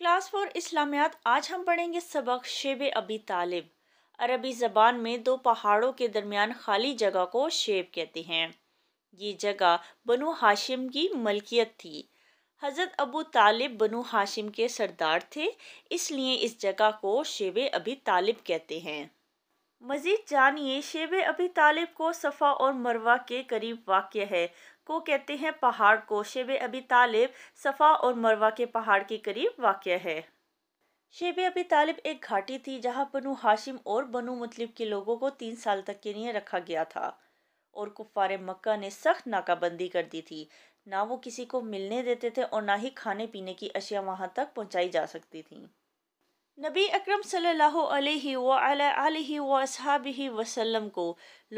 class for इस्लामियात आज हम पढ़ेंगे सबक शेब अबी तालिब अरबी ज़बान में दो पहाड़ों के दरमियान खाली जगह को शेब कहते हैं ये जगह बनु हाशिम की मलकियत थी हज़रत अबू तालिब बनु हाशिम के सरदार थे इसलिए इस जगह को शेब अबी तालिब कहते हैं मज़ीद जानिए शेब अबी तालिब को सफ़ा और मरवा के करीब वाक़ है को कहते हैं पहाड़ को शेब अबी तालिब सफ़ा और मरवा के पहाड़ के करीब वाक़ है शेब अबी तालिब एक घाटी थी जहाँ बनु हाशिम और बनु मतलब के लोगों को तीन साल तक के लिए रखा गया था और कुफार मक्का ने सख्त नाकाबंदी कर दी थी ना वो किसी को मिलने देते थे और ना ही खाने पीने की अशिया वहाँ तक पहुँचाई जा सकती थी नबी अकरम सल्लल्लाहु अलैहि व असहाबिहि वसल्लम को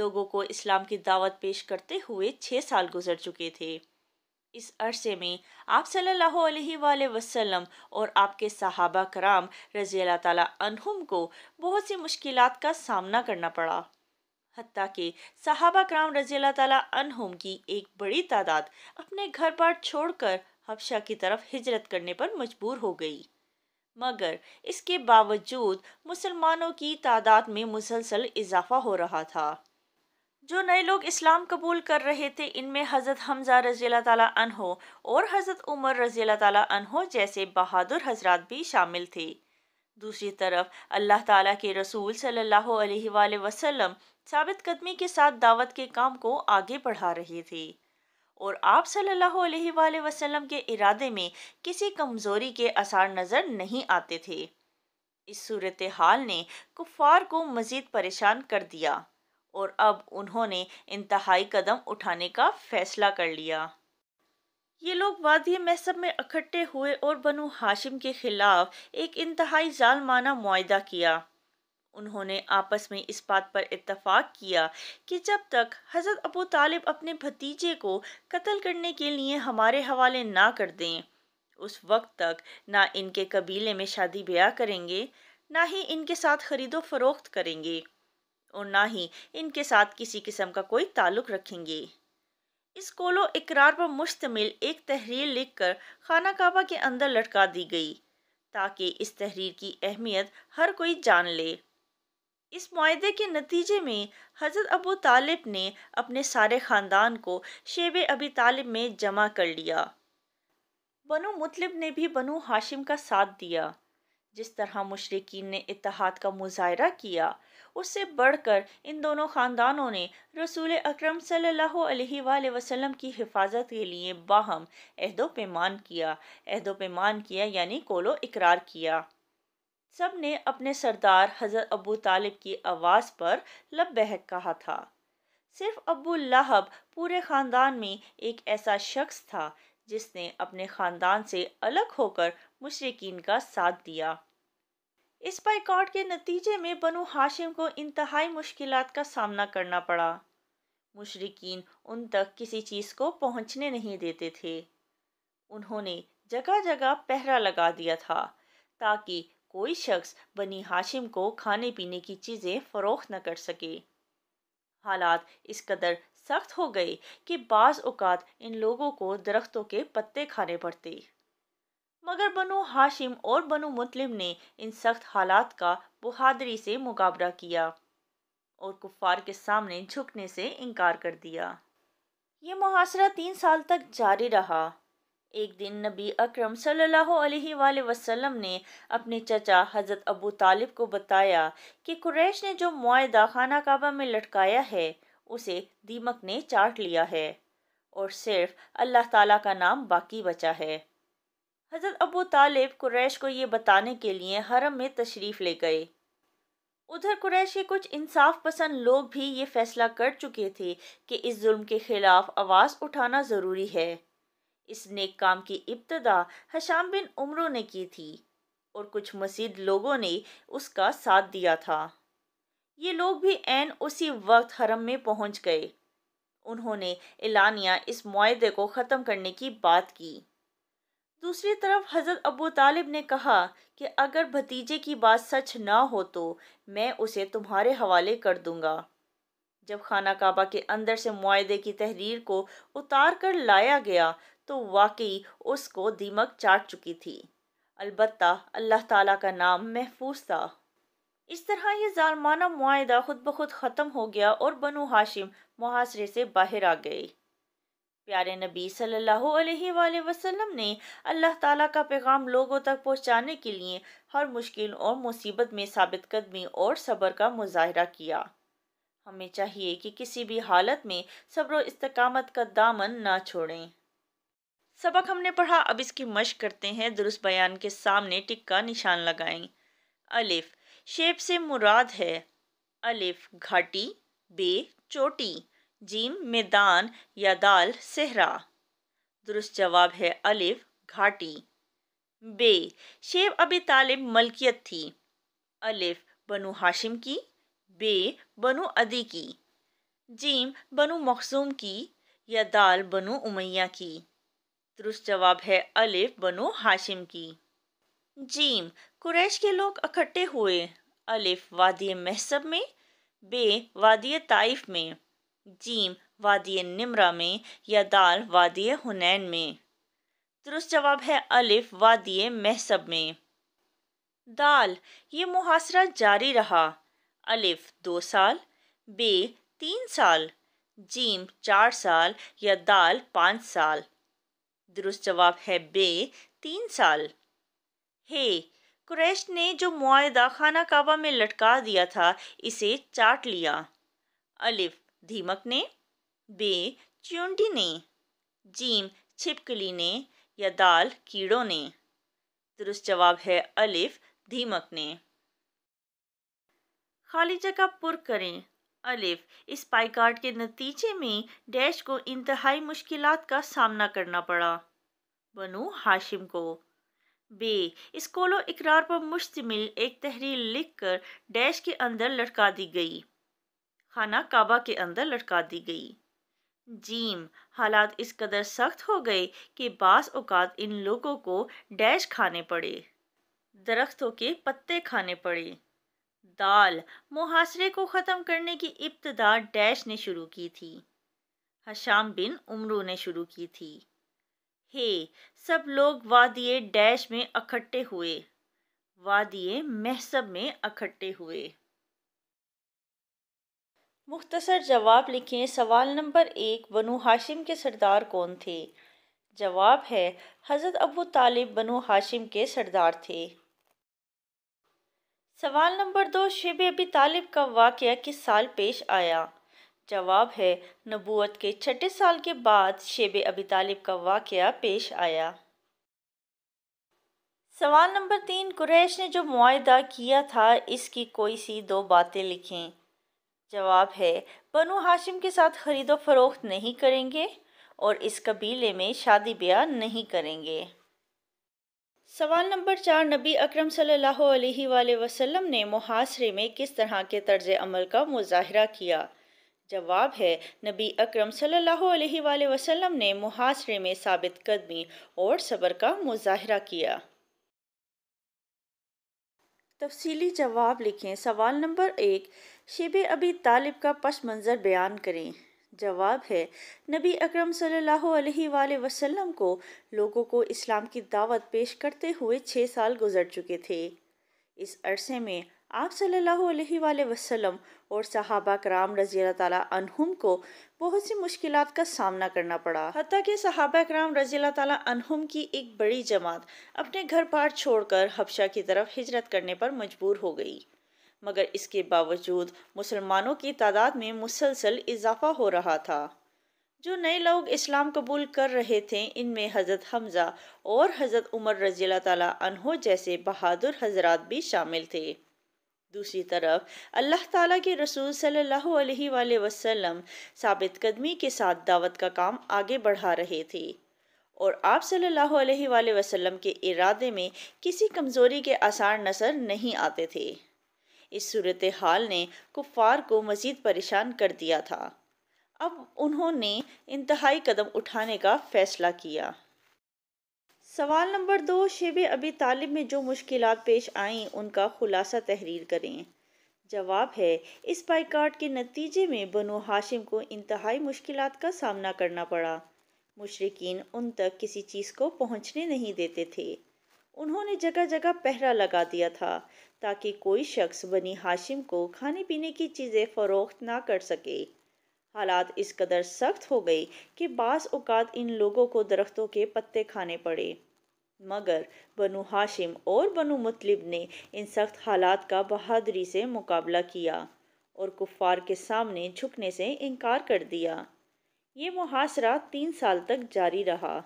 लोगों को इस्लाम की दावत पेश करते हुए छः साल गुजर चुके थे इस अरसे में आप सल्लल्लाहु अलैहि वसल्लम और आपके सहाबा कराम रज़ी अल्लाह तहुम को बहुत सी मुश्किल का सामना करना पड़ा हती कि सहाबा कराम रज़ी अल्लाह तहुम की एक बड़ी तादाद अपने घर पर छोड़कर हबशा की तरफ हिजरत करने पर मजबूर हो गई मगर इसके बावजूद मुसलमानों की तादाद में मुसलसल इजाफा हो रहा था जो नए लोग इस्लाम कबूल कर रहे थे इनमें हज़रत हमजा रज़ी तहो और हज़रत उमर रज़ी तहो जैसे बहादुर हजरात भी शामिल थे दूसरी तरफ अल्लाह ताला के रसूल सल्लल्लाहु अलैहि वसल्लम साबित कदमी के साथ दावत के काम को आगे बढ़ा रहे थे और आप सल्लल्लाहु अलैहि वसल्लम के इरादे में किसी कमज़ोरी के आसार नज़र नहीं आते थे इस सूरत हाल ने कुफार को मज़ीद परेशान कर दिया और अब उन्होंने इंतहाई कदम उठाने का फ़ैसला कर लिया ये लोग वादी महसब में इकट्ठे हुए और बनु हाशिम के ख़िलाफ़ एक इंतहाई जालमाना माहा किया उन्होंने आपस में इस बात पर इतफाक़ किया कि जब तक हज़रत अबू तालिब अपने भतीजे को कत्ल करने के लिए हमारे हवाले ना कर दें उस वक्त तक ना इनके कबीले में शादी ब्याह करेंगे ना ही इनके साथ खरीदो फरोख्त करेंगे और ना ही इनके साथ किसी किस्म का कोई ताल्लुक रखेंगे इस कोलो इकरार पर मुश्तमिल एक तहरीर लिखकर खाना काबा के अंदर लटका दी गई ताकि इस तहरीर की अहमियत हर कोई जान ले इस माहे के नतीजे में हज़रत अबू तालिब ने अपने सारे ख़ानदान को शेब अबी तालिब में जमा कर लिया बनु मुतलिब ने भी बनु हाशिम का साथ दिया जिस तरह मुशरकिन ने इतिहाद का मुजाहरा किया उससे बढ़कर इन दोनों ख़ानदानों ने रसूल अक्रम सल्लल्लाहु वसल्लम की हिफाजत के लिए बाहम अहदो पैमान किया अहदो पैमान किया यानी कोलो इकरार किया सब ने अपने सरदार हज़रत अबू तालिब की आवाज़ पर लबहक कहा था सिर्फ अबू लहब पूरे ख़ानदान में एक ऐसा शख्स था जिसने अपने ख़ानदान से अलग होकर मुशरकिन का साथ दिया इस बाइकआउट के नतीजे में बनु हाशिम को इंतहाई मुश्किल का सामना करना पड़ा मुशरकिन उन तक किसी चीज़ को पहुंचने नहीं देते थे उन्होंने जगह जगह पहरा लगा दिया था ताकि कोई शख्स बनी हाशिम को खाने पीने की चीज़ें फ़रोख्त न कर सके हालात इस कदर सख्त हो गए कि बाज़ अवत इन लोगों को दरख्तों के पत्ते खाने पड़ते मगर बनु हाशिम और बनु मुतलिम ने इन सख्त हालात का बहादरी से मुकाबला किया और कुफ़ार के सामने झुकने से इनकार कर दिया ये मुहासरा तीन साल तक जारी रहा एक दिन नबी अकरम सल्लल्लाहु अलैहि ने अपने चचा हज़रत अबू तालिब को बताया कि कुरैश ने जो मुआदा खाना काबा में लटकाया है उसे दीमक ने चाट लिया है और सिर्फ अल्लाह ताला का नाम बाकी बचा है हज़रत अबू तालिब कुरैश को ये बताने के लिए हरम में तशरीफ़ ले गए उधर कुरैश के कुछ इंसाफ पसंद लोग भी ये फैसला कर चुके थे कि इस जुल्म के ख़िलाफ़ आवाज़ उठाना ज़रूरी है इस नेक काम की इब्तदा हशाम बिन उमरों ने की थी और कुछ मसीद लोगों ने उसका साथ दिया था ये लोग भी एन उसी वक्त हरम में पहुंच गए उन्होंने एलानिया इस माहे को ख़त्म करने की बात की दूसरी तरफ हज़रत अबू तालिब ने कहा कि अगर भतीजे की बात सच ना हो तो मैं उसे तुम्हारे हवाले कर दूंगा जब खाना काबा के अंदर से माहे की तहरीर को उतार कर लाया गया तो वाकई उसको दीमक चाट चुकी थी अलबत् अल्लाह ताला का नाम महफूज था इस तरह ये जालमाना माहा खुद ब खुद ख़त्म हो गया और बनु हाशिम मुहासरे से बाहर आ गए प्यारे नबी सल्लल्लाहु अलैहि वसल्लम ने अल्लाह ताला का पैगाम लोगों तक पहुंचाने के लिए हर मुश्किल और मुसीबत में साबित कदमी और सब्र का मुजाहरा किया हमें चाहिए कि किसी भी हालत में सब्र इस्तकामत का दामन ना छोड़ें सबक हमने पढ़ा अब इसकी मश करते हैं दुरुस्त बयान के सामने टिक का निशान लगाएं अलिफ शेप से मुराद है अलिफ घाटी बे चोटी जीम मैदान या दाल सेहरा दुरुस्त जवाब है अलिफ घाटी बे शेब अभी तालिब मलकियत थी अलिफ बनु हाशिम की बे बनु अदी की जीम बनु मखसूम की या दाल बनु उमैया की दुरुस्त जवाब है अलिफ बनो हाशिम की जीम कुरैश के लोग इकट्ठे हुए अलिफ वादिय महसब में बे वादिय ताइफ में जीम वादिय निमरा में या दाल वादिय हुनैन में दुरुस्त जवाब है अलिफ वादिय महसब में दाल ये मुहासरा जारी रहा अलिफ दो साल बे तीन साल जीम चार साल या दाल पाँच साल दुरुस्त जवाब है बे तीन साल हे कुरैश ने जो मुआदा खाना काबा में लटका दिया था इसे चाट लिया अलिफ धीमक ने बे च्यूंडी ने जीम छिपकली ने या दाल कीड़ों ने दुरुस्त जवाब है अलिफ धीमक ने खाली जगह पुर करें अलिफ इस पाइकाट के नतीजे में डैश को इंतहाई मुश्किल का सामना करना पड़ा बनु हाशिम को बे इस कोलो इकरार पर मुश्तमिल एक तहरीर लिखकर डैश के अंदर लटका दी गई खाना काबा के अंदर लटका दी गई जीम हालात इस कदर सख्त हो गए कि बास औकात इन लोगों को डैश खाने पड़े दरख्तों के पत्ते खाने पड़े दाल मुहासरे को ख़त्म करने की इब्तदा डैश ने शुरू की थी हशाम बिन उमरू ने शुरू की थी हे सब लोग वादिय डैश में इकट्ठे हुए वादिय महसब में इकट्ठे हुए मुख्तसर जवाब लिखें सवाल नंबर एक बनु हाशिम के सरदार कौन थे जवाब है हज़रत अबू तालिब बनु हाशिम के सरदार थे सवाल नंबर दो शेब अबी तालिब का वाक़ किस साल पेश आया जवाब है नबूत के छठे साल के बाद शेब अबी तालिब का वाक़ पेश आया सवाल नंबर तीन कुरैश ने जो मुआदा किया था इसकी कोई सी दो बातें लिखें जवाब है बनु हाशिम के साथ ख़रीदो फरोख्त नहीं करेंगे और इस कबीले में शादी ब्याह नहीं करेंगे सवाल नंबर चार नबी अक्रम सल्लल्लाहु वसल्लम ने मुहासरे में किस तरह के तर्ज अमल का मुजाहरा किया जवाब है नबी अक्रम सल्लल्लाहु वसल्लम ने मुहासरे में साबित कदमी और सबर का मुजाहरा किया तफसीली जवाब लिखें सवाल नंबर एक शिब अबी तालिब का पस मंज़र बयान करें जवाब है नबी अकरम सल्लल्लाहु अलैहि वसल्लम को लोगों को इस्लाम की दावत पेश करते हुए छः साल गुजर चुके थे इस अरसे में आप सल्लल्लाहु अलैहि वसल्लम और सहाबा कराम रजी अनहुम को बहुत सी मुश्किल का सामना करना पड़ा हती के सहाबा कराम रजी अनहुम की एक बड़ी जमात अपने घर पार छोड़कर हबशा की तरफ हिजरत करने पर मजबूर हो गई मगर इसके बावजूद मुसलमानों की तादाद में मुसलसल इजाफा हो रहा था जो नए लोग इस्लाम कबूल कर रहे थे इनमें हज़रत हमज़ा और हज़रत उमर रज़ी तहों जैसे बहादुर हजरात भी शामिल थे दूसरी तरफ अल्लाह ताला के रसूल सल्लल्लाहु अलैहि वसल्लम साबित कदमी के साथ दावत का काम आगे बढ़ा रहे थे और आप सल्लल्लाहु अलैहि वसल्लम के इरादे में किसी कमज़ोरी के आसार नज़र नहीं आते थे इस सूरत हाल ने कुफ़ार को मज़ीद परेशान कर दिया था अब उन्होंने इंतहाई कदम उठाने का फ़ैसला किया सवाल नंबर दो शेब अबी तालिब में जो मुश्किल पेश आईं उनका खुलासा तहरीर करें जवाब है इस बाइकाट के नतीजे में बनो हाशिम को इंतहाई मुश्किल का सामना करना पड़ा मुशरकिन उन तक किसी चीज़ को पहुँचने नहीं देते थे उन्होंने जगह जगह पहरा लगा दिया था ताकि कोई शख्स बनी हाशिम को खाने पीने की चीज़ें फ़रोख्त ना कर सके हालात इस कदर सख्त हो गए कि बाज़ अवत इन लोगों को दरख्तों के पत्ते खाने पड़े मगर बनु हाशिम और बनु मुतलिब ने इन सख्त हालात का बहादरी से मुकाबला किया और कुफ़ार के सामने झुकने से इनकार कर दिया ये मुहासरा तीन साल तक जारी रहा